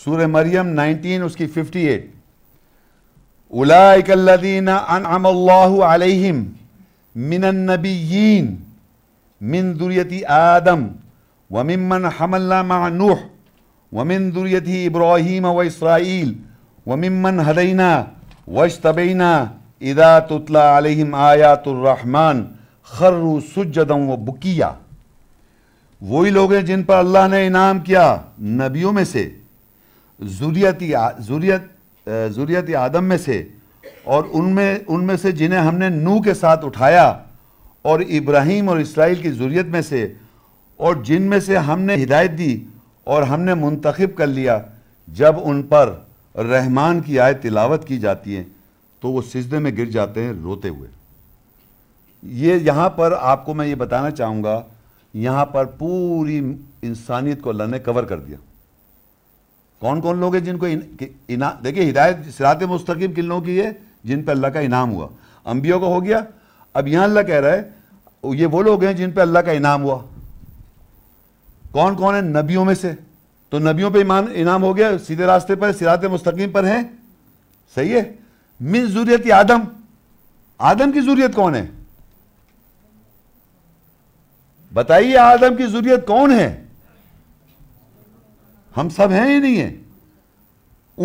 سورة مريم 19 उसकी 58 الذين أنعم الله عليهم من النبيين من ذرية آدم وممن حملنا مع نوح ومن ذريته إبراهيم وإسرائيل وممن هدينا واجتبينا إذا تتلى عليهم آيات الرحمن خروا سجدا وبكيا وہی لوگ ہیں جن پر اللہ نے انعام کیا نبیوں میں سے जूरियती जूरियत आदम में से और उनमें उनमें से जिन्हें हमने नू के साथ उठाया और इब्राहिम और इसराइल की जुरियत में से और जिनमें से हमने हिदायत दी और हमने मुंतखब कर लिया जब उन पर रहमान की आय तिलावत की जाती है तो वो सिजदे में गिर जाते हैं रोते हुए ये यहाँ पर आपको मैं ये बताना चाहूँगा यहाँ पर पूरी इंसानियत को अल्लाह ने कवर कर दिया कौन कौन लोग हैं जिनको इनाम देखिए हिदायत सिरात मुस्तकीम किन लोगों की है जिन पर अल्लाह का इनाम हुआ अम्बियों का हो गया अब यहाँ अल्लाह कह रहा है ये वो लोग हैं जिन पर अल्लाह का इनाम हुआ कौन कौन है नबियों में से तो नबियों पे ईमान इनाम हो गया सीधे रास्ते पर सिरात मुस्तकीम पर हैं सही है मिन जरूरियत आदम आदम की जरूरियत कौन है बताइए आदम की जरूरियत कौन है हम सब हैं ही नहीं है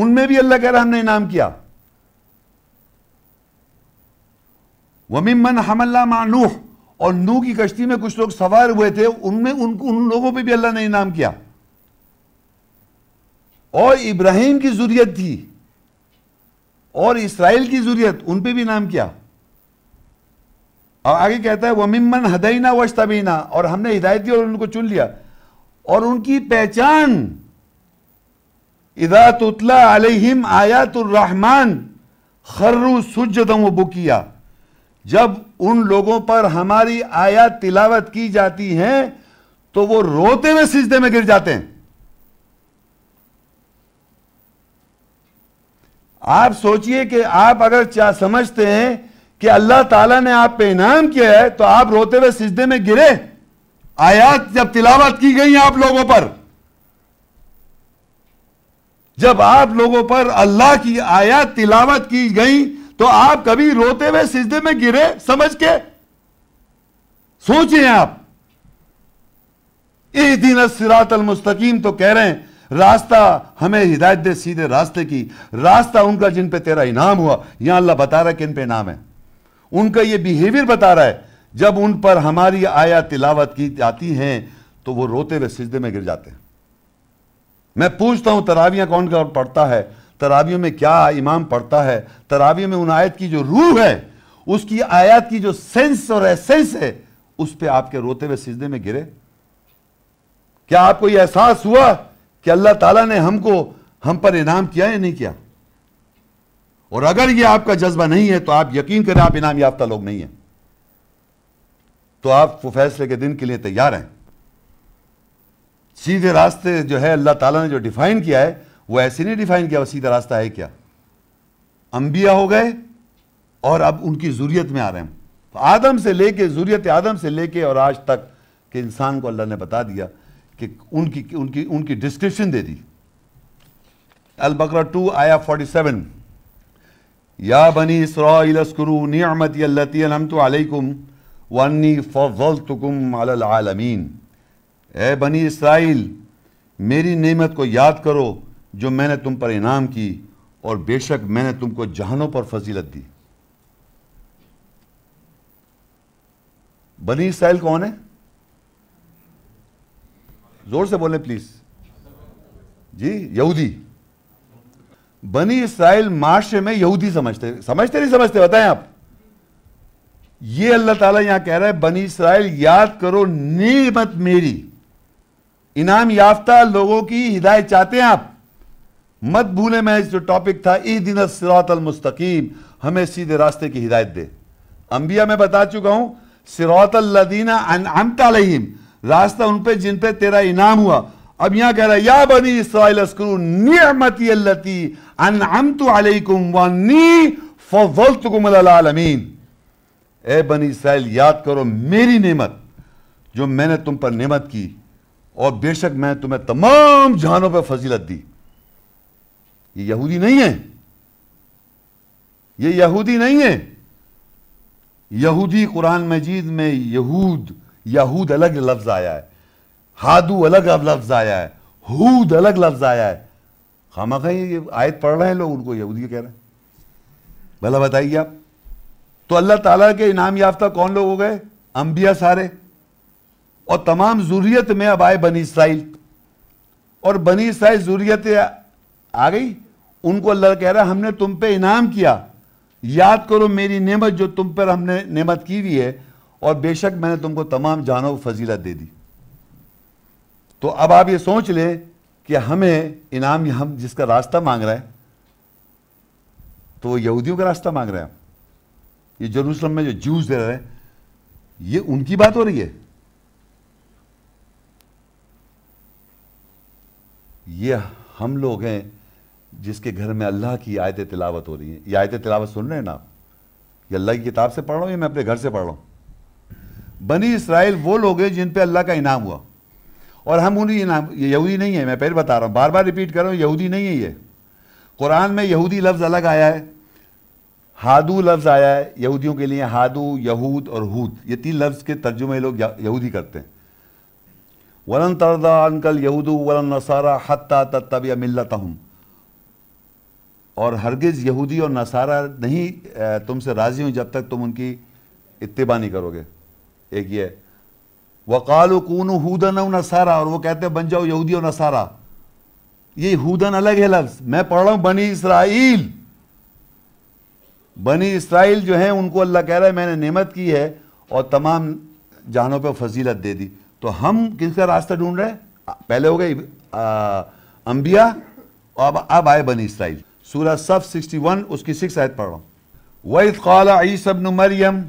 उनमें भी अल्लाह कह रहा हमने इनाम किया मन हमल्ला मानूह और नू की कश्ती में कुछ लोग सवार हुए थे उनमें उन, उन लोगों पे भी अल्लाह ने इनाम किया और इब्राहिम की जुरियत थी और इसराइल की जुरियत उन पे भी इनाम किया और आगे कहता है वमिमन हदईना वशतबीना और हमने हिदायत दी और उनको चुन लिया और उनकी पहचान इदा तुतला अलहिम आयातुर्रहमान बुकिया जब उन लोगों पर हमारी आयात तिलावत की जाती है तो वो रोते हुए सिजदे में गिर जाते हैं आप सोचिए कि आप अगर क्या समझते हैं कि अल्लाह ताला ने आप पे इनाम किया है तो आप रोते हुए सिजदे में गिरे आयात जब तिलावत की गई है आप लोगों पर जब आप लोगों पर अल्लाह की आयत तिलावत की गई तो आप कभी रोते हुए सिजदे में गिरे समझ के सोचिए आप इस दिन सिरातल मुस्तकीम तो कह रहे हैं रास्ता हमें हिदायत दे सीधे रास्ते की रास्ता उनका जिन पे तेरा इनाम हुआ यहां अल्लाह बता रहा है कि पे इनाम है उनका ये बिहेवियर बता रहा है जब उन पर हमारी आया तिलावत की जाती है तो वो रोते हुए सिजदे में गिर जाते हैं मैं पूछता हूँ तरावियाँ कौन कौन पढ़ता है तरावियों में क्या इमाम पढ़ता है तरावियों में उन आयत की जो रूह है उसकी आयत की जो सेंस और एसेंस है उस पर आपके रोते हुए सिजदे में गिरे क्या आपको यह एहसास हुआ कि अल्लाह ताला ने हमको हम पर इनाम किया या नहीं किया और अगर यह आपका जज्बा नहीं है तो आप यकीन करें आप इनाम याफ्ता लोग नहीं हैं तो आप फैसले के दिन के लिए तैयार हैं सीधे रास्ते जो है अल्लाह ताला ने जो डिफाइन किया है वो ऐसे नहीं डिफाइन किया वो सीधा रास्ता है क्या अंबिया हो गए और अब उनकी जुरियत में आ रहे हैं आदम से लेके जुरियत आदम से लेके और आज तक के इंसान को अल्लाह ने बता दिया कि उनकी उनकी उनकी डिस्क्रिप्शन दे दी अल बकरा टू आया फोर्टी सेवन या बनी इसरास्करू नियामत अलकुम वन्नी फ़लतुकुम आलमीन ए बनी इसराइल मेरी नेमत को याद करो जो मैंने तुम पर इनाम की और बेशक मैंने तुमको जहानों पर फजीलत दी बनी इसराइल कौन है जोर से बोले प्लीज जी यहूदी बनी इसराइल माशरे में यहूदी समझते समझते नहीं समझते बताएं आप ये अल्लाह ताला यहां कह रहा है बनी इसराइल याद करो नीमत मेरी इनाम याफ्ता लोगों की हिदायत चाहते हैं आप मत भूलें मैं जो टॉपिक था ई दिन सिरातल मुस्तकीम हमें सीधे रास्ते की हिदायत दे अंबिया में बता चुका हूं सिरातल लदीना अनअमतालहिम रास्ता उन पे जिन पे तेरा इनाम हुआ अब यहां कह रहा है या बनी इसराइल अस्करू नियमती अल्लती अनअमतु अलैकुम वन्नी फज़लतुकुम अलल आलमीन ए बनी इसराइल याद करो मेरी नेमत जो मैंने तुम पर नेमत की और बेशक मैं तुम्हें तमाम जहानों पर फजीलत दी ये यहूदी नहीं है ये यहूदी नहीं है यहूदी कुरान मजीद में यहूद यहूद अलग लफ्ज़ आया है हादू अलग लफ्ज़ आया है हूद अलग लफ्ज़ आया है खामा खाई ये आयत पढ़ रहे हैं लोग उनको यहूदी कह रहे हैं भला बताइए आप तो अल्लाह ताला के इनाम याफ्ता कौन लोग हो गए अंबिया सारे और तमाम जरूरीत में अब आए बनी इसराइल और बनी इसराइल जरूरीत आ गई उनको अल्लाह कह रहा है हमने तुम पे इनाम किया याद करो मेरी नेमत जो तुम पर हमने नेमत की हुई है और बेशक मैंने तुमको तमाम जानो फजीलत दे दी तो अब आप ये सोच लें कि हमें इनाम हम जिसका रास्ता मांग रहा है तो वो यहूदियों का रास्ता मांग रहे हैं ये जरूसलम में जो जूस दे रहे हैं ये उनकी बात हो रही है ये हम लोग हैं जिसके घर में अल्लाह की आयत तिलावत हो रही है ये आयत तिलावत सुन रहे हैं ना आप ये अल्लाह की किताब से पढ़ रहा हूँ या मैं अपने घर से पढ़ रहा हूँ बनी इसराइल वो लोग हैं जिन पर अल्लाह का इनाम हुआ और हम उन्हीं इनाम ये यहूदी नहीं है मैं पहले बता रहा हूँ बार बार रिपीट कर रहा हूँ यहूदी नहीं है ये कुरान में यहूदी लफ्ज़ अलग आया है हादू लफ्ज़ आया है यहूदियों के लिए हादू यहूद और हूद ये तीन लफ्ज़ के तर्जुमे लोग यहूदी करते हैं वलन तरदा अनकल यहूदू वलन नसारा हत्ता तब मिलता हूँ और हरगिज़ यहूदी और नसारा नहीं तुमसे राज़ी हूँ जब तक तुम उनकी इतबा नहीं करोगे एक ये वकाल कून हुदन नसारा और वो कहते हैं बन जाओ यहूदी और नसारा ये हूदन अलग है लफ्ज़ मैं पढ़ रहा हूँ बनी इसराइल बनी इसराइल जो है उनको अल्लाह कह रहा है मैंने नेमत की है और तमाम जहानों पर फजीलत दे दी तो हम किसका रास्ता ढूंढ रहे हैं पहले हो गए अंबिया अब अब आए बनी इसराइल सूरह सब 61 उसकी सिक्स आयत पढ़ रहा हूँ वहीद कला ईसबन मरियम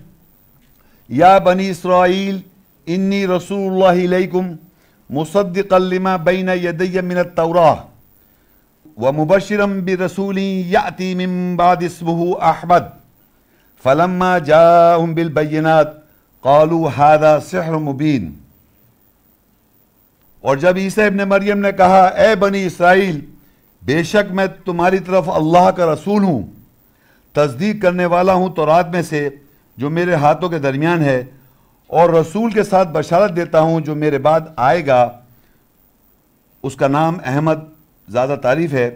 या बनी इसराइल इन्नी रसूलकुम मुसद्दिकलिमा बैन यदैय तौरा व मुबशरम बि रसूली याति अहमद फलम्मा जाउम बिल बैनात कालू हादा सहर मुबीन और जब ईसा इबन मरियम ने कहा ए बनी इसराइल बेशक मैं तुम्हारी तरफ अल्लाह का रसूल हूँ तस्दीक करने वाला हूँ तो रात में से जो मेरे हाथों के दरमियान है और रसूल के साथ बशारत देता हूँ जो मेरे बाद आएगा उसका नाम अहमद ज़्यादा तारीफ है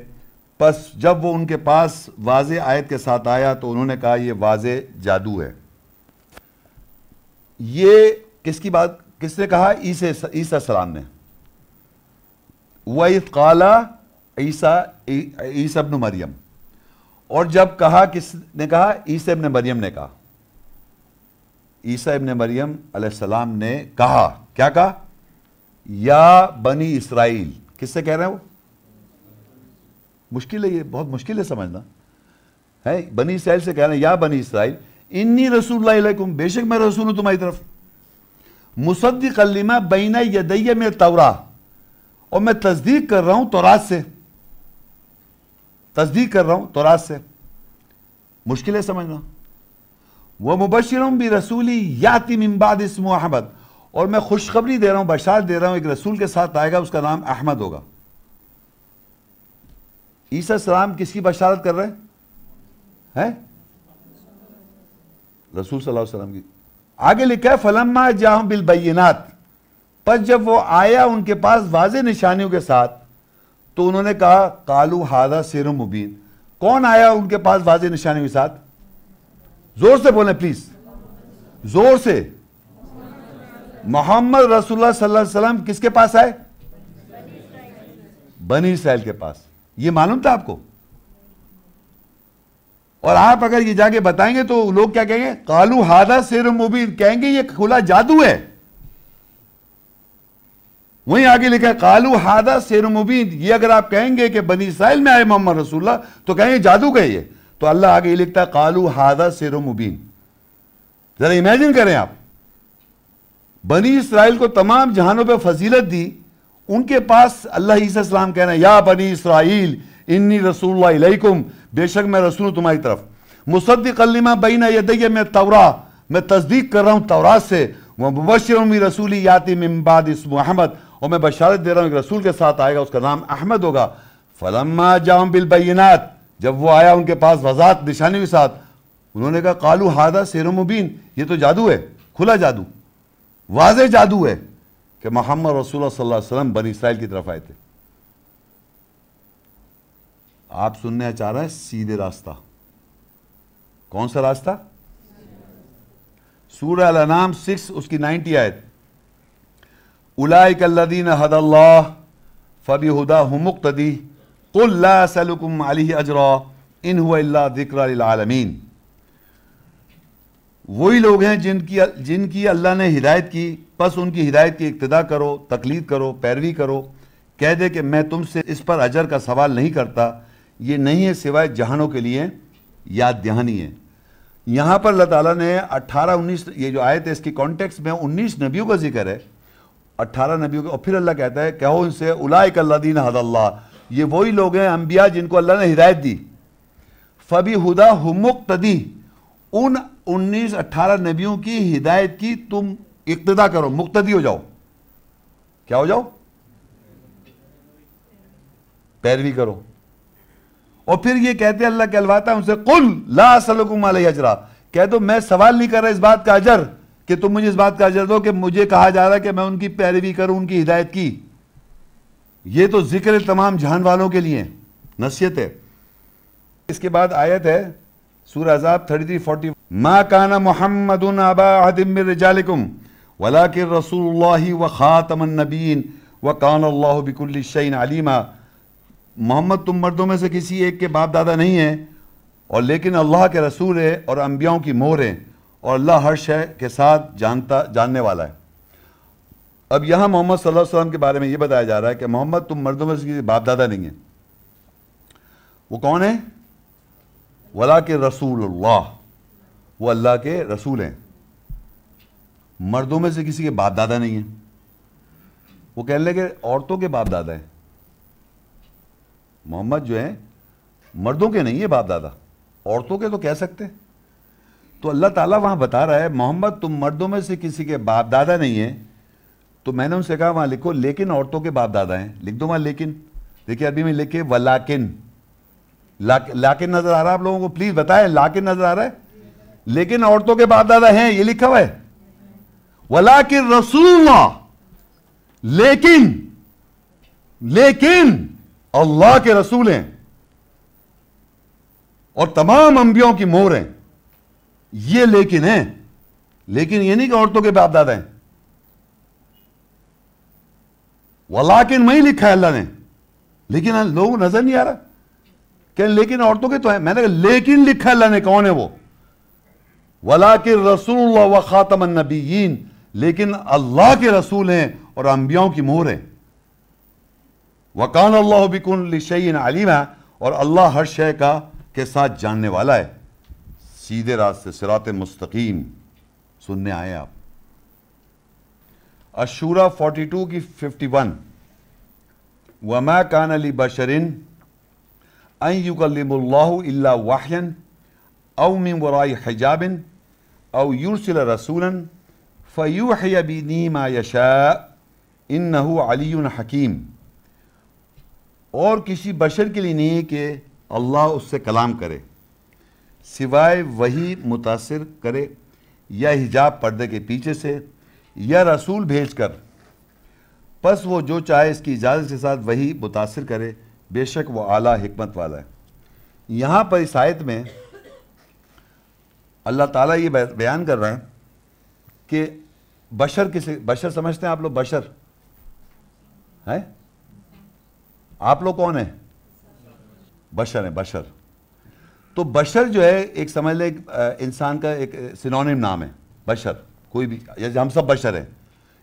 बस जब वो उनके पास वाज आयत के साथ आया तो उन्होंने कहा यह वाज जादू है ये किसकी बात किसने कहा ईसा सलाम ने वही काला ईसा ईसबन मरियम और जब कहा किसने कहा ईसा इबन मरियम ने कहा ईसा इबन मरियम अलैहिस्सलाम ने कहा क्या कहा या बनी इसराइल किससे कह रहे हैं वो मुश्किल है ये बहुत मुश्किल है समझना है बनी इसराइल से कह रहे हैं या बनी इसराइल इन्नी रसूलुम बेशक मैं रसूल हूं तुम्हारी तरफ मुसद्दिक लिमा बैना यदैया में तौरा और मैं तस्दीक कर रहा हूं तोरात से तस्दीक कर रहा हूं तोरात से मुश्किल है समझना वह मुबशर भी रसूली याति मिम्बाद इसम अहमद और मैं खुशखबरी दे रहा हूं बशार दे रहा हूं एक रसूल के साथ आएगा उसका नाम अहमद होगा ईसा सलाम किसकी बशारत कर रहे हैं है? रसूल सल्लल्लाहु अलैहि वसल्लम की आगे लिखा है फलम्मा जाहम बिलबैनात पर जब वो आया उनके पास वाज निशानियों के साथ तो उन्होंने कहा कालू हादा सिर मुबीन कौन आया उनके पास वाज निशानियों के साथ जोर से बोले प्लीज जोर से मोहम्मद रसुल्ला किसके पास आए बनी सैल के पास ये मालूम था आपको और आप अगर ये जाके बताएंगे तो लोग क्या कहेंगे कालू हादा सिर मुबीन कहेंगे ये खुला जादू है वहीं आगे लिखा है कालू हादा शेर मुबीन ये अगर आप कहेंगे कि बनी इसराइल में आए मोहम्मद रसूल्ला तो कहेंगे जादू का ये तो अल्लाह आगे लिखता है कालू हादा शेर मुबीन ज़रा इमेजिन करें आप बनी इसराइल को तमाम जहानों पर फजीलत दी उनके पास अल्लाह कह रहे हैं या बनी इसराइल इन्नी रसूलकुम बेशक मैं रसूल तुम्हारी तरफ मुसद्दिकलिमा बीना यदैया मैं तौरा मैं तस्दीक कर रहा हूं तौरात से वह मुबशर रसूली याति मम्बाद इस मोहम्मद और मैं बशारत दे रहा हूँ एक रसूल के साथ आएगा उसका नाम अहमद होगा फलम्मा जाम बिलबैनात जब वो आया उनके पास वजात निशानी के साथ उन्होंने कहा कालू हादा शेर मुबीन ये तो जादू है खुला जादू वाज जादू है कि मोहम्मद रसूल वसल्लम बनी इसराइल की तरफ आए थे आप सुनने चाह रहे हैं सीधे रास्ता कौन सा रास्ता सूर्य अल नाम सिक्स उसकी नाइन्टी आयत उलाकल्लिन हदल्ला फ़बी हदा हमकतदी कुल्लासलकुम अजरा इन हुआ ज़िक्रमीन वही लोग हैं जिनकी जिनकी अल्लाह ने हिदायत की बस उनकी हिदायत की इब्तदा करो तकलीद करो पैरवी करो कह दे कि मैं तुमसे इस पर अजर का सवाल नहीं करता ये नहीं है सिवाय जहानों के लिए याद दहानी है यहाँ पर अल्लाह ताला ने 18 19 ये जो आयत है इसकी कॉन्टेक्स्ट में 19 नबियों का जिक्र है अट्ठारह नबियों के और फिर अल्लाह कहता है कहो उनसे उलाय कल्लादीन हदल्ला ये वही लोग हैं अम्बिया जिनको अल्लाह ने हिदायत दी फ़बी हुदा हमुक तदी उन उन्नीस अट्ठारह नबियों की हिदायत की तुम इक्तदा करो मुक्तदी हो जाओ क्या हो जाओ पैरवी करो और फिर ये कहते अल्लाह कहलवाता है उनसे कुल ला असलकुम अजरा कह दो मैं सवाल नहीं कर रहा इस बात का अजर कि तुम मुझे इस बात का जर दो कि मुझे कहा जा रहा है कि मैं उनकी पैरवी करूं उनकी हिदायत की ये तो जिक्र तमाम जहान वालों के लिए नसीहत है इसके बाद आयत है सूर अजाब थर्टी थ्री फोर्टी मा काना मोहम्मद वला के रसूल व ख़ातमन नबीन व कान अल्लाह बिकुल्ल शैन अलीमा मोहम्मद तुम मर्दों में से किसी एक के बाप दादा नहीं है और लेकिन अल्लाह के रसूल है और अम्बियाओं की मोर है और अल्लाह हर शय के साथ जानता जानने वाला है अब यहाँ मोहम्मद सल्लल्लाहु अलैहि वसल्लम के बारे में ये बताया जा रहा है कि मोहम्मद तुम मर्दों में से बाप दादा नहीं है वो कौन है वला के रसूल वो अल्लाह के रसूल हैं मर्दों में से किसी के बाप दादा नहीं है वो कहने लगे औरतों के बाप दादा हैं मोहम्मद जो है मर्दों के नहीं है बाप दादा औरतों के तो कह सकते हैं तो अल्लाह ताला वहाँ बता रहा है मोहम्मद तुम मर्दों में से किसी के बाप दादा नहीं है तो मैंने उनसे कहा वहाँ लिखो लेकिन औरतों के बाप दादा हैं लिख दो वहाँ लेकिन देखिए अरबी में लिखे वलाकिन लाक, लाकिन नज़र आ रहा है आप लोगों को प्लीज़ बताए लाकिन नज़र आ रहा है लेकिन औरतों के बाप दादा हैं ये लिखा हुआ है वलाकिन रसूल लेकिन लेकिन अल्लाह के रसूल हैं और तमाम अंबियों की मोर हैं ये लेकिन है लेकिन ये नहीं कि औरतों के बाप दादा हैं वलाकिन में ही लिखा है अल्लाह ने लेकिन लोगों को नजर नहीं आ रहा क्या लेकिन औरतों के तो है मैंने कहा लेकिन लिखा अल्लाह ने कौन है वो वलाकिन रसूल व खातम नबीन लेकिन अल्लाह के रसूल हैं और अंबियाओं की मोहर है वकान अल्लाह बिकुन शैन है और अल्लाह हर शय का के साथ जानने वाला है सीधे रास्ते सिरात मुस्तकीम सुनने आए आप अशूरा 42 की 51 वमा कान अली बशरिन अयुकल्ला वाहन मिन वराई हिजाबिन औ यूरसिल रसूलन फ़यूहबीनी मायशा इन नहू अली हकीम और किसी बशर के लिए नहीं कि अल्लाह उससे कलाम करे सिवाय वही मुतासर करे या हिजाब पर्दे के पीछे से या रसूल भेज कर बस वो जो चाहे इसकी इजाज़त के साथ वही मुतासर करे बेशक वो आला हमत वाला है यहाँ पर इस आयत में अल्लाह ताला ये बयान कर रहे हैं कि बशर किसे बशर समझते हैं आप लोग बशर हैं आप लोग कौन हैं बशर हैं बशर तो बशर जो है एक समझ लें इंसान का एक सिनोनिम नाम है बशर कोई भी या हम सब बशर हैं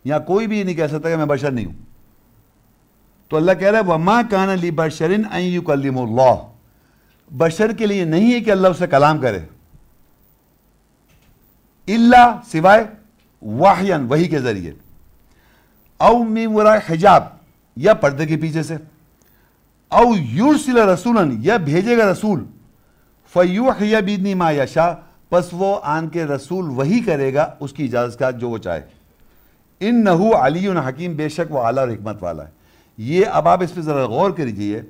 या कोई भी नहीं कह सकता कि मैं बशर नहीं हूं तो अल्लाह कह रहा है वमा कान अली बशरिन यू कलिम बशर के लिए नहीं है कि अल्लाह उससे कलाम करे इल्ला सिवाय वाहन वही के ज़रिए औ मीमुरा हिजाब या पर्दे के पीछे से औ यूरसिला रसूलन या भेजेगा रसूल फ़यूह बीनी मायाशा बस वो आन के रसूल वही करेगा उसकी इजाज़त का जो वो चाहे इन नहू अली हकीम बेशक वो आला हमत वाला है ये अब आप इस पर ज़रा गौर करीजिए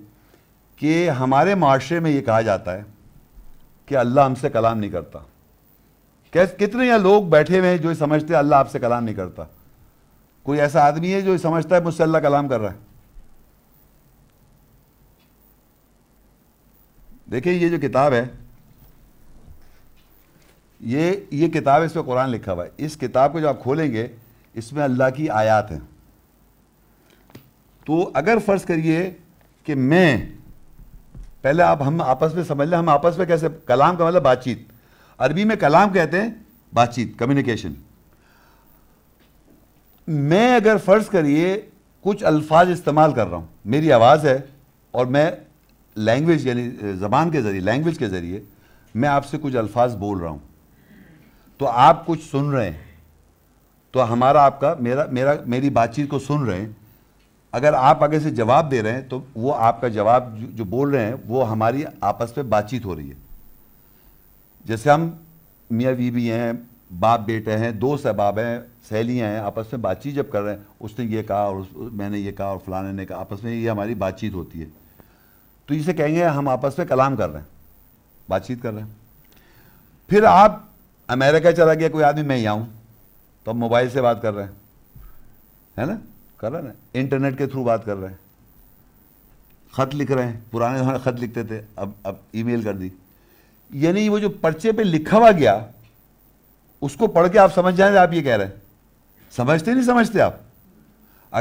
कि हमारे माशरे में ये कहा जाता है कि अल्लाह हमसे कलाम नहीं करता कैसे कितने या लोग बैठे हुए हैं जो समझते हैं अल्लाह आपसे कलाम नहीं करता कोई ऐसा आदमी है जो समझता है मुझसे अल्लाह कलाम कर रहा है देखिए ये जो किताब है ये ये किताब इस पर कुरान लिखा हुआ है इस किताब को जब आप खोलेंगे इसमें अल्लाह की आयात हैं तो अगर फ़र्ज़ करिए कि मैं पहले आप हम आपस में समझ लें हम आपस में कैसे कलाम का मतलब बातचीत अरबी में कलाम कहते हैं बातचीत कम्युनिकेशन मैं अगर फ़र्ज़ करिए कुछ अल्फाज इस्तेमाल कर रहा हूँ मेरी आवाज़ है और मैं लैंग्वेज यानी ज़बान के ज़रिए लैंग्वेज के ज़रिए मैं आपसे कुछ अल्फाज बोल रहा हूँ तो आप कुछ सुन रहे हैं तो हमारा आपका मेरा मेरा मेरी बातचीत को सुन रहे हैं अगर आप आगे से जवाब दे रहे हैं तो वो आपका जवाब जो, बोल रहे हैं वो हमारी आपस में बातचीत हो रही है जैसे हम मियाँ बीबी हैं बाप बेटे हैं दोस्त सहबाब हैं सहेलियाँ हैं आपस में बातचीत जब कर रहे हैं उसने ये कहा और मैंने ये कहा और फलाने ने कहा आपस में ये हमारी बातचीत होती है तो इसे कहेंगे हम आपस में कलाम कर रहे हैं बातचीत कर रहे हैं फिर आप अमेरिका चला गया कोई आदमी मैं यहाँ हूँ तो हम मोबाइल से बात कर रहे हैं है ना कर रहे हैं ना इंटरनेट के थ्रू बात कर रहे हैं ख़त लिख रहे हैं पुराने जमाने ख़त लिखते थे अब अब ईमेल कर दी यानी वो जो पर्चे पे लिखा हुआ गया उसको पढ़ के आप समझ जाएंगे आप ये कह रहे हैं समझते नहीं समझते आप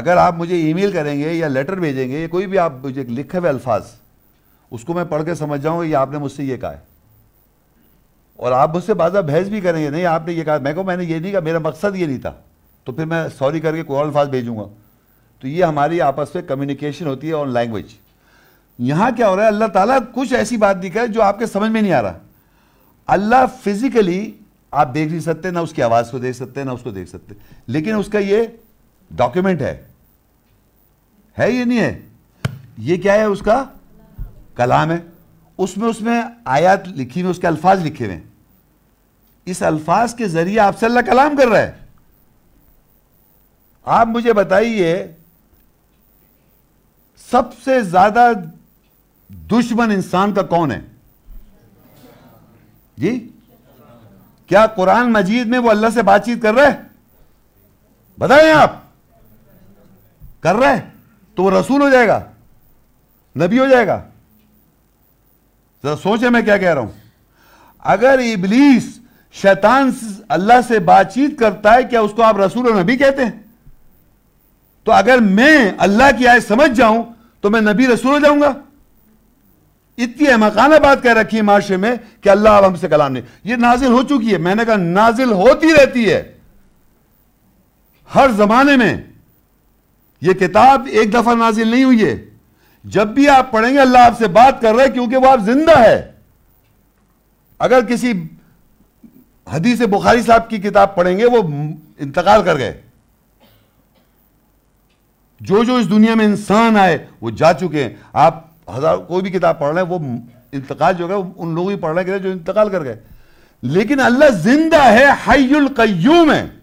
अगर आप मुझे ईमेल करेंगे या लेटर भेजेंगे या कोई भी आप मुझे लिखे हुए अल्फाज उसको मैं पढ़ के समझ जाऊँ ये आपने मुझसे ये कहा है और आप मुझसे बाजा बहस भी करेंगे नहीं आपने ये कहा मैं को मैंने ये नहीं कहा मेरा मकसद ये नहीं था तो फिर मैं सॉरी करके कोई और अल्फाज भेजूंगा तो ये हमारी आपस में कम्युनिकेशन होती है ऑन लैंग्वेज यहाँ क्या हो रहा है अल्लाह ताला कुछ ऐसी बात दिखा जो आपके समझ में नहीं आ रहा अल्लाह फिजिकली आप देख नहीं सकते ना उसकी आवाज़ को देख सकते ना उसको देख सकते लेकिन उसका ये डॉक्यूमेंट है है ये नहीं है ये क्या है उसका कलाम है उसमें उसमें आयात लिखी हुई उसके अल्फाज लिखे हुए हैं इस अल्फाज के जरिए आपसे अल्लाह कलाम कर रहा है आप मुझे बताइए सबसे ज्यादा दुश्मन इंसान का कौन है जी क्या कुरान मजीद में वो अल्लाह से बातचीत कर रहा है बताएं आप कर रहे हैं तो वो रसूल हो जाएगा नबी हो जाएगा जरा सोचे मैं क्या कह रहा हूं अगर इबलीस शैतान अल्लाह से बातचीत करता है क्या उसको आप रसूल और नबी कहते हैं तो अगर मैं अल्लाह की आय समझ जाऊं तो मैं नबी रसूल हो जाऊंगा इतनी अहमकाना बात कह रखी है माशरे में कि अल्लाह अब हमसे कलाम नहीं ये नाजिल हो चुकी है मैंने कहा नाजिल होती रहती है हर जमाने में यह किताब एक दफा नाजिल नहीं हुई है जब भी आप पढ़ेंगे अल्लाह आपसे बात कर रहे हैं क्योंकि वो आप जिंदा है अगर किसी हदीस बुखारी साहब की किताब पढ़ेंगे वो इंतकाल कर गए जो जो इस दुनिया में इंसान आए वो जा चुके हैं आप हजार कोई भी किताब पढ़ रहे हैं वो इंतकाल जो है उन लोगों की पढ़ रहे हैं जो इंतकाल कर गए लेकिन अल्लाह जिंदा है हयुल कयूम है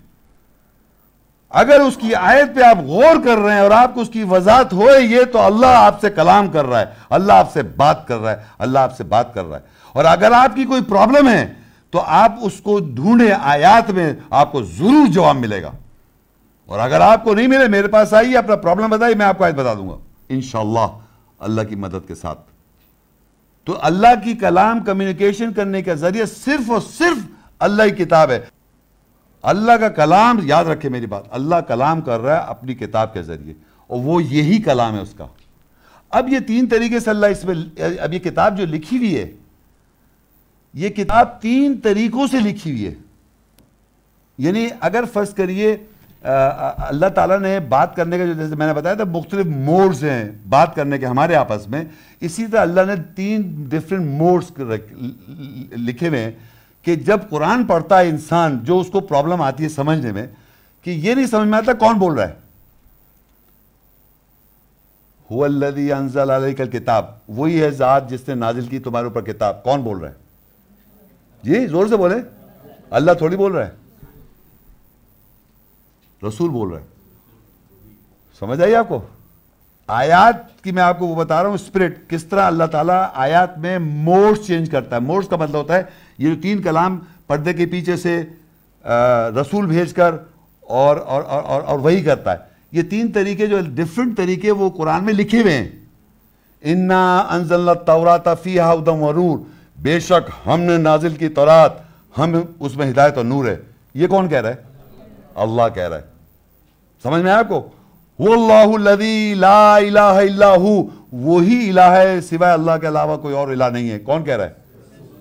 अगर उसकी आयत पे आप गौर कर रहे हैं और आपको उसकी वजात हो ये तो अल्लाह आपसे कलाम कर रहा है अल्लाह आपसे बात कर रहा है अल्लाह आपसे बात कर रहा है और अगर आपकी कोई प्रॉब्लम है तो आप उसको ढूंढे आयात में आपको जरूर जवाब मिलेगा और अगर आपको नहीं मिले मेरे पास आइए अपना प्रॉब्लम बताइए मैं आपको आयत बता दूंगा इन अल्लाह की मदद के साथ तो अल्लाह की कलाम कम्युनिकेशन करने का जरिए सिर्फ और सिर्फ अल्लाह की किताब है अल्लाह का कलाम याद रखे मेरी बात अल्लाह कलाम कर रहा है अपनी किताब के ज़रिए और वो यही कलाम है उसका अब ये तीन तरीके से अल्लाह इसमें अब ये किताब जो लिखी हुई है ये किताब तीन तरीक़ों से लिखी हुई है यानी अगर फ़र्ज करिए अल्लाह ताला ने बात करने का जो जैसे मैंने बताया था मुख्तलिफ मोड्स हैं बात करने के हमारे आपस में इसी तरह अल्लाह ने तीन डिफरेंट मोड्स लिखे हुए हैं कि जब कुरान पढ़ता है इंसान जो उसको प्रॉब्लम आती है समझने में कि ये नहीं समझ में आता कौन बोल रहा है किताब वही है ज़ात जिसने नाजिल की तुम्हारे ऊपर किताब कौन बोल रहा है जी जोर से बोले अल्लाह थोड़ी बोल रहा है रसूल बोल रहा है समझ आई आपको आयात की मैं आपको वो बता रहा हूं स्पिरिट किस तरह अल्लाह ताला आयात में मोर्स चेंज करता है मोड्स का मतलब होता है ये जो तीन कलाम पर्दे के पीछे से आ, रसूल भेज कर और और, और, और, और वही करता है ये तीन तरीके जो डिफरेंट तरीके वो कुरान में लिखे हुए हैं इन्ना अनजल तौरा फ़ी हाउदम वरूर बेशक हमने नाजिल की तौरात हम उसमें हिदायत और नूर है ये कौन कह रहा है अल्लाह कह रहा है समझ में आया आपको वल्लाहु वही इला है सिवाय अल्लाह के अलावा कोई और इला नहीं है कौन कह रहा है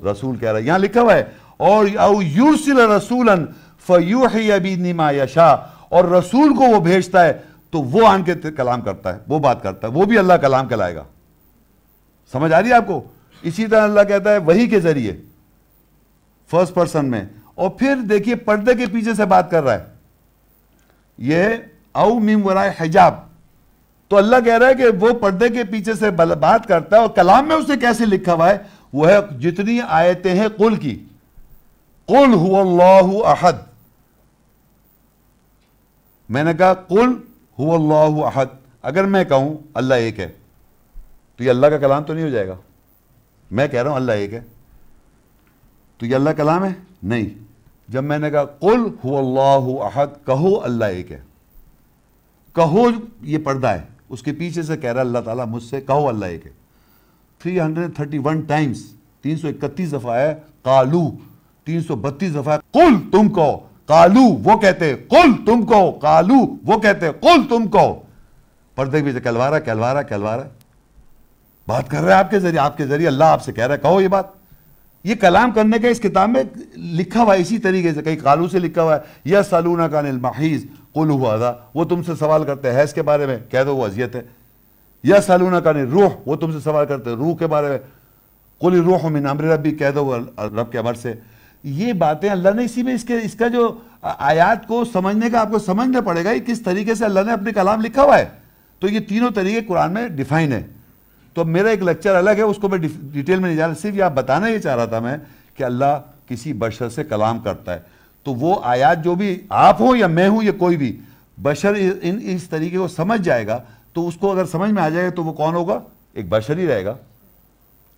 रसूल कह रहा है यहां लिखा हुआ है और यूसिल रसूलन फयूमा यशा और रसूल को वो भेजता है तो वो आन के कलाम करता है वो बात करता है वो भी अल्लाह कलाम कहलाएगा समझ आ रही है आपको इसी तरह अल्लाह कहता है वही के जरिए फर्स्ट पर्सन में और फिर देखिए पर्दे के पीछे से बात कर रहा है ये औ मिम वराय हिजाब तो अल्लाह कह रहा है कि वो पर्दे के पीछे से बात करता है और कलाम में उसने कैसे लिखा हुआ है वह जितनी आयतें हैं कुल की कुल हुल्लाहु अहद मैंने कहा कुल हुल्लाहु अहद अगर मैं कहूं अल्लाह एक है तो ये अल्लाह का कलाम तो नहीं हो जाएगा मैं कह रहा हूं अल्लाह एक है तो ये अल्लाह कलाम है नहीं जब मैंने कहा कुल हुल्लाहु अहद कहो अल्लाह एक है कहो ये पर्दा है उसके पीछे से कह रहा है अल्लाह ताला मुझसे कहो अल्लाह एक है 331 टाइम्स 331 दफा है कालू 332 दफा है कुल तुम कहो कालू वो कहते कुल तुम कहो कालू वो कहते कुल तुम कहो पर्दे के पीछे कहलवा रहा कहलवा रहा बात कर रहा है आपके जरिए आपके जरिए अल्लाह आपसे कह रहा है कहो ये बात ये कलाम करने का इस किताब में लिखा हुआ है इसी तरीके से कहीं कालू से लिखा हुआ है यह सालूना का निल कुल हुआ था वो तुमसे सवाल करते हैं हैस के बारे में कह दो वो अजियत है या सालूना का नहीं रूह वो तुमसे सवाल करते हैं रूह के बारे में कुल रूह में नामर रब भी कह दो रब के अमर से ये बातें अल्लाह ने इसी में इसके इसका जो आयात को समझने का आपको समझना पड़ेगा कि किस तरीके से अल्लाह ने अपने कलाम लिखा हुआ है तो ये तीनों तरीके कुरान में डिफाइन है तो मेरा एक लेक्चर अलग है उसको मैं डिटेल में नहीं जा रहा सिर्फ यह बताना ये चाह रहा था मैं कि अल्लाह किसी बशर से कलाम करता है तो वो आयात जो भी आप हो या मैं हूँ या कोई भी बशर इन इस तरीके को समझ जाएगा तो उसको अगर समझ में आ जाएगा तो वो कौन होगा एक बशर ही रहेगा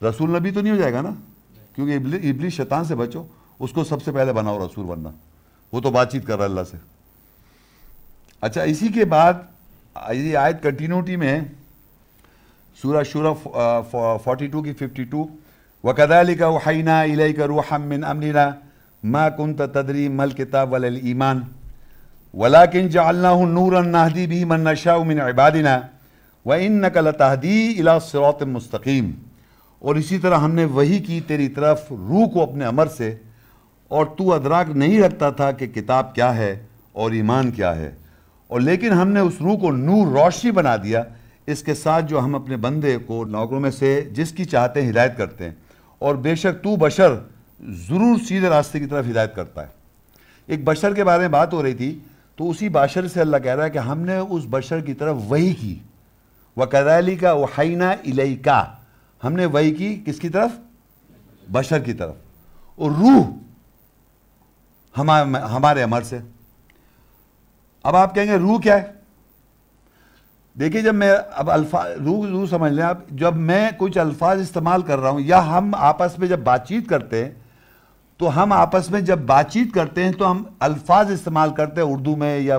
रसूल नबी तो नहीं हो जाएगा ना क्योंकि इबली इबली शैतान से बचो उसको सबसे पहले बनाओ रसूल बनना वो तो बातचीत कर रहा है अल्लाह से अच्छा इसी के बाद ये आयत कंटिन्यूटी में सूरा शूरा फोर्टी टू की फिफ्टी टू वकदाली का वहीना इलाई का रूहम मिन अमरीना मा कुंत तदरी मल किताब वल ईमान वलाकिन जल्ला नूर नाहदी भी मनशा मिन इबादिना व इन नकल तहदी अला सरात मुस्तकीम और इसी तरह हमने वही की तेरी तरफ रूह को अपने अमर से और तू अदराक नहीं रखता था कि किताब क्या है और ईमान क्या है और लेकिन हमने उस रूह को नूर रोशनी बना दिया इसके साथ जो हम अपने बंदे को नौकरों में से जिसकी चाहते हैं हिदायत करते हैं और बेशक तू बशर ज़रूर सीधे रास्ते की तरफ हिदायत करता है एक बशर के बारे में बात हो रही थी तो उसी बाशर से अल्लाह कह रहा है कि हमने उस बशर की तरफ वही की व कदाली का वहीना इलेका हमने वही की किसकी तरफ बशर की तरफ और रूह हमारे हमारे अमर से अब आप कहेंगे रूह क्या है देखिए जब मैं अब अल्फा रू रू समझ लें आप जब मैं कुछ अल्फाज इस्तेमाल कर रहा हूं या हम आपस में जब बातचीत करते हैं तो हम आपस में जब बातचीत करते हैं तो हम अल्फाज इस्तेमाल करते हैं उर्दू में या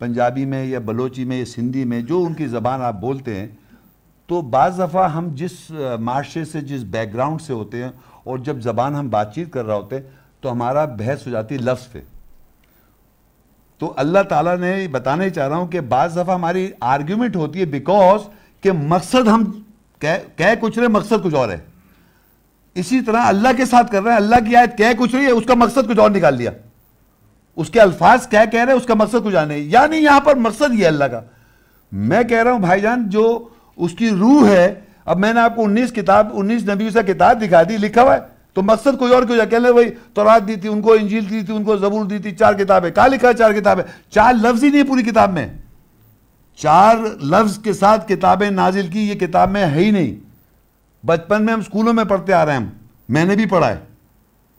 पंजाबी में या बलोची में या सिंधी में जो उनकी ज़बान आप बोलते हैं तो बज़ दफ़ा हम जिस माशरे से जिस बैकग्राउंड से होते हैं और जब ज़बान हम बातचीत कर रहे होते हैं तो हमारा बहस हो जाती है लफ्ज़ पे तो अल्लाह ताला ने बताना ही चाह रहा हूँ कि बज़ दफ़ा हमारी आर्ग्यूमेंट होती है बिकॉज के मकसद हम कह कह कुछ रहे मकसद कुछ और है इसी तरह अल्लाह के साथ कर रहे हैं अल्लाह की आयत कह कुछ रही है उसका मकसद कुछ और निकाल लिया उसके अल्फाज क्या कह रहे हैं उसका मकसद कुछ आने यानी यहां पर मकसद ये अल्लाह का मैं कह रहा हूं भाईजान जो उसकी रूह है अब मैंने आपको उन्नीस किताब उन्नीस नबी से किताब दिखा दी लिखा हुआ है तो मकसद कोई और क्यों जाए कहने भाई तोरात दी थी उनको इंजील दी थी उनको जबूर दी थी चार किताबें कहा लिखा है चार किताबें चार लफ्ज ही नहीं पूरी किताब में चार लफ्ज के साथ किताबें नाजिल की ये किताब में है ही नहीं बचपन में हम स्कूलों में पढ़ते आ रहे हैं हम मैंने भी पढ़ा है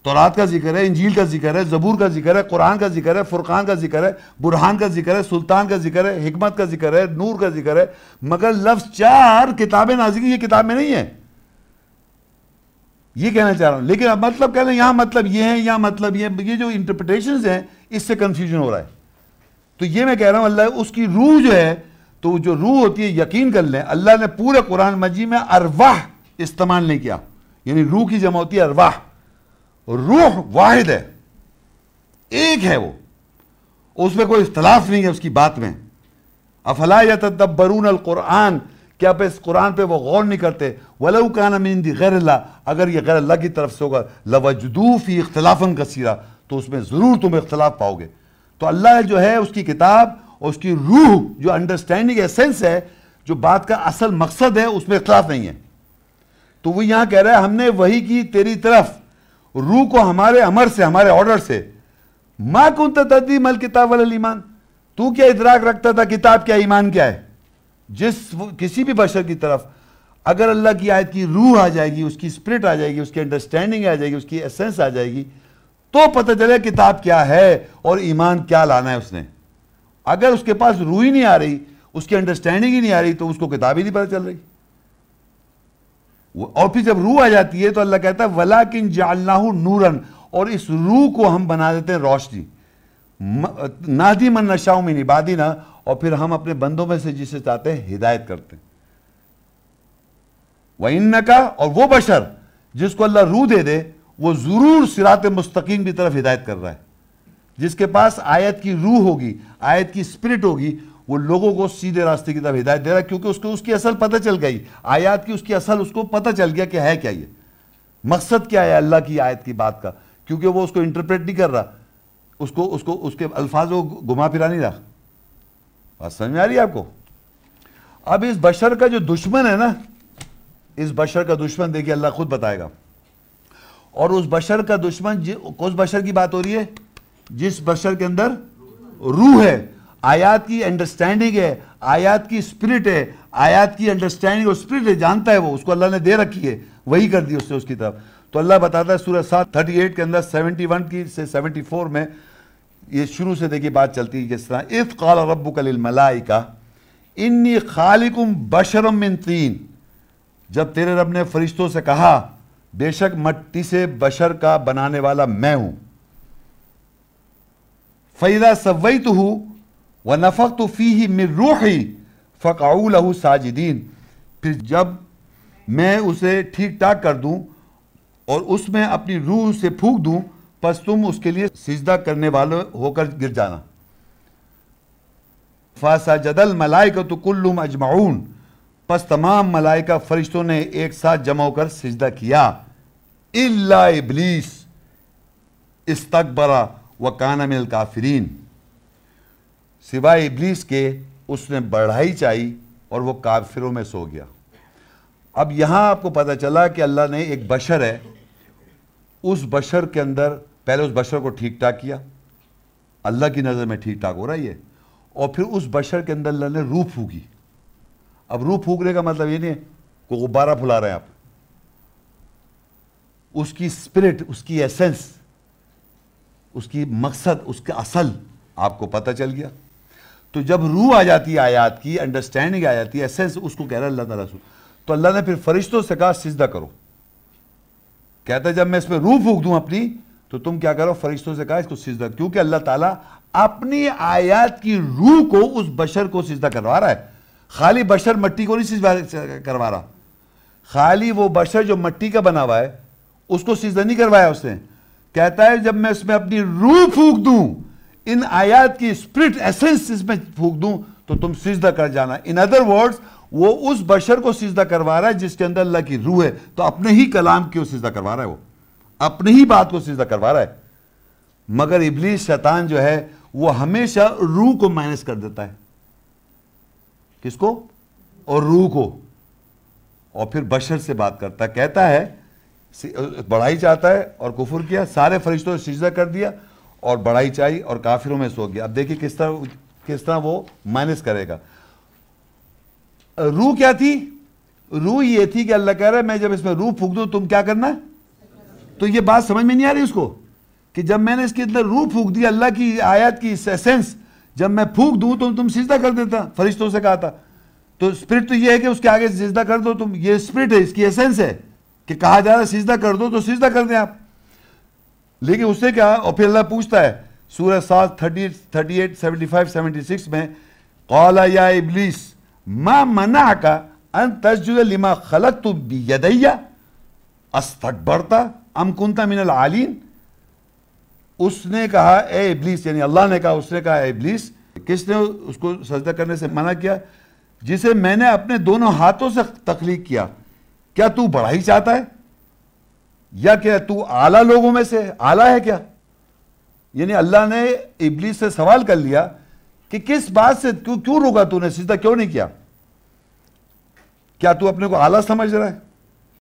तो रात का जिक्र है इंजील का जिक्र है जबूर का जिक्र है कुरान का जिक्र है फुरकान का जिक्र है बुरहान का जिक्र है सुल्तान का जिक्र है हिकमत का जिक्र है नूर का जिक्र है मगर लफ्ज़ चार किताबें नाजिक ये किताब में नहीं है ये कहना चाह रहा हूँ लेकिन अब मतलब कह रहे हैं मतलब ये है यहां मतलब ये ये जो इंटरप्रटेशन है इससे कन्फ्यूजन हो रहा है तो ये मैं कह रहा हूँ अल्लाह उसकी रूह जो है तो जो रूह होती है यकीन कर लें अल्लाह ने पूरे कुरान मजीद में अरवाह इस्तेमाल नहीं किया यानी रूह की जमा होती है अरवाह रूह वाहिद है एक है वो उसमें कोई इख्तलाफ नहीं है उसकी बात में अफला या तदब्बरून कुरान क्या आप इस कुरान पे वो गौर नहीं करते वलऊ का नाम गैर अल्लाह अगर ये गैर अल्लाह की तरफ से होगा लवजदूफ ही इख्तलाफन सीरा तो उसमें ज़रूर तुम इख्तलाफ पाओगे तो अल्लाह जो है उसकी किताब और उसकी रूह जो अंडरस्टैंडिंग एसेंस है जो बात का असल मकसद है उसमें इख्तलाफ नहीं है तो वो यहां कह रहा है हमने वही की तेरी तरफ रूह को हमारे अमर से हमारे ऑर्डर से मां कौन तदी मल किताब वाल ईमान तू क्या इतराक रखता था किताब क्या ईमान क्या है जिस किसी भी बशर की तरफ अगर अल्लाह की आयत की रूह आ जाएगी उसकी स्प्रिट आ जाएगी उसकी अंडरस्टैंडिंग आ जाएगी उसकी एसेंस आ जाएगी तो पता चले किताब क्या है और ईमान क्या लाना है उसने अगर उसके पास रूह ही नहीं आ रही उसकी अंडरस्टैंडिंग ही नहीं आ रही तो उसको किताब ही नहीं पता चल रही और फिर जब रूह आ जाती है तो अल्लाह कहता है वला किन जालनाहू नूरन और इस रूह को हम बना देते हैं रोशनी नादी मन नशाओं में निबादी ना और फिर हम अपने बंदों में से जिसे चाहते हैं हिदायत करते हैं वह इन का और वो बशर जिसको अल्लाह रूह दे दे वो ज़रूर सिरात मुस्तकीम की तरफ हिदायत कर रहा है जिसके पास आयत की रूह होगी आयत की स्पिरिट होगी वो लोगों को सीधे रास्ते की तरफ हिदायत दे रहा है क्योंकि उसको उसकी असल पता चल गई आयात की उसकी असल उसको पता चल गया कि है क्या ये मकसद क्या है अल्लाह की आयत की बात का क्योंकि वो उसको इंटरप्रेट नहीं कर रहा उसको उसको उसके अल्फाज को घुमा फिरा नहीं रहा बात समझ में आ रही है आपको अब इस बशर का जो दुश्मन है ना इस बशर का दुश्मन देखिए अल्लाह खुद बताएगा और उस बशर का दुश्मन उस बशर की बात हो रही है जिस बशर के अंदर रूह है आयात की अंडरस्टैंडिंग है आयात की स्पिरिट है आयात की अंडरस्टैंडिंग और स्पिरिट है जानता है वो उसको अल्लाह ने दे रखी है वही कर दी उसने उसकी तरफ तो अल्लाह बताता है सूरज सात थर्टी एट के अंदर सेवेंटी वन की से सेवेंटी फोर में ये शुरू से देखिए बात चलती है जिस तरह इफ़ कॉल रब कलमलाइका इन्नी खालिकुम बशरम इन तीन जब तेरे रब ने फरिश्तों से कहा बेशक मट्टी से बशर का बनाने वाला मैं हूं फैदा सवैत हूं व नफ़क तो फ़ी ही मिर ही फ़काऊ साजिदीन फिर जब मैं उसे ठीक ठाक कर दूँ और उसमें अपनी रूह से फूक दूँ बस तुम उसके लिए सिजदा करने वाले होकर गिर जाना फासा जदल मलाइका तो कुल्लुम अजमाउन बस तमाम मलाइका फरिश्तों ने एक साथ जमा होकर सिजदा किया इल्ला इस्तकबरा व काना मिल काफरीन सिवाय इब्लीस के उसने बढ़ाई चाही और वो काफिरों में सो गया अब यहाँ आपको पता चला कि अल्लाह ने एक बशर है उस बशर के अंदर पहले उस बशर को ठीक ठाक किया अल्लाह की नज़र में ठीक ठाक हो रहा है ये और फिर उस बशर के अंदर अल्लाह ने रूह फूकी अब रूह फूकने का मतलब ये नहीं को गुब्बारा फुला रहे हैं आप उसकी स्पिरिट उसकी एसेंस उसकी मकसद उसके असल आपको पता चल गया तो जब रूह आ जाती है आयात की अंडरस्टैंडिंग आ जाती है एसेंस उसको कह रहा है अल्लाह तला तो अल्लाह ने फिर फरिश्तों से कहा सिजदा करो कहता है जब मैं इसमें रूह फूक दूं अपनी तो तुम क्या करो फरिश्तों से कहा इसको सिजदा क्योंकि अल्लाह ताला अपनी आयात की रूह को उस बशर को सिजदा करवा रहा है खाली बशर मट्टी को नहीं सिजदा करवा रहा खाली वो बशर जो मट्टी का बना हुआ है उसको सिजदा नहीं करवाया उसने कहता है जब मैं उसमें अपनी रूह फूक दूं इन आयात की स्प्रिट एसेंस इसमें फूक दूं तो तुम सिजदा कर जाना इन अदर वर्ड्स वो उस बशर को सिजदा करवा रहा है जिसके अंदर अल्लाह की रूह है तो अपने ही कलाम क्यों सिजदा करवा रहा है वो अपनी ही बात को सिजदा करवा रहा है मगर इबलीस शैतान जो है वो हमेशा रूह को माइनस कर देता है किसको और रूह को और फिर बशर से बात करता कहता है बढ़ाई चाहता है और कुफुर किया सारे फरिश्तों ने सिजदा कर दिया और बढ़ाई चाहिए और काफिरों में सो गया अब देखिए किस तरह किस तरह वो माइनस करेगा रू क्या थी रू ये थी कि अल्लाह कह रहा है मैं जब इसमें रू फूक दू तुम क्या करना तो ये बात समझ में नहीं आ रही उसको कि जब मैंने इसके अंदर रू फूक दी अल्लाह की आयत की सेंस जब मैं फूक दू तो तुम सिजदा कर देता फरिश्तों से कहा था तो स्पिरिट तो ये है कि उसके आगे सिजदा कर दो तुम ये स्पिरिट है इसकी एसेंस है कि कहा जा रहा है सिजदा कर दो तो सिजदा कर दें आप लेकिन उससे क्या और फिर अल्लाह पूछता है सूरह सात thirty thirty eight seventy five seventy six में कौला या इबलीस मा मना का अन तजुद लिमा खलक तो यदैया अस्तकबरता अम कुंता मिनल आलिन उसने कहा ए इबलीस यानी अल्लाह ने कहा उसने कहा ए इबलीस किसने उसको सजदा करने से मना किया जिसे मैंने अपने दोनों हाथों से तख्लीक किया क्या तू बढ़ाई चाहता है या क्या तू आला लोगों में से आला है क्या यानी अल्लाह ने इबली से सवाल कर लिया कि किस बात से क्यों क्यों रोका तूने सीधा क्यों नहीं किया क्या तू अपने को आला समझ रहा है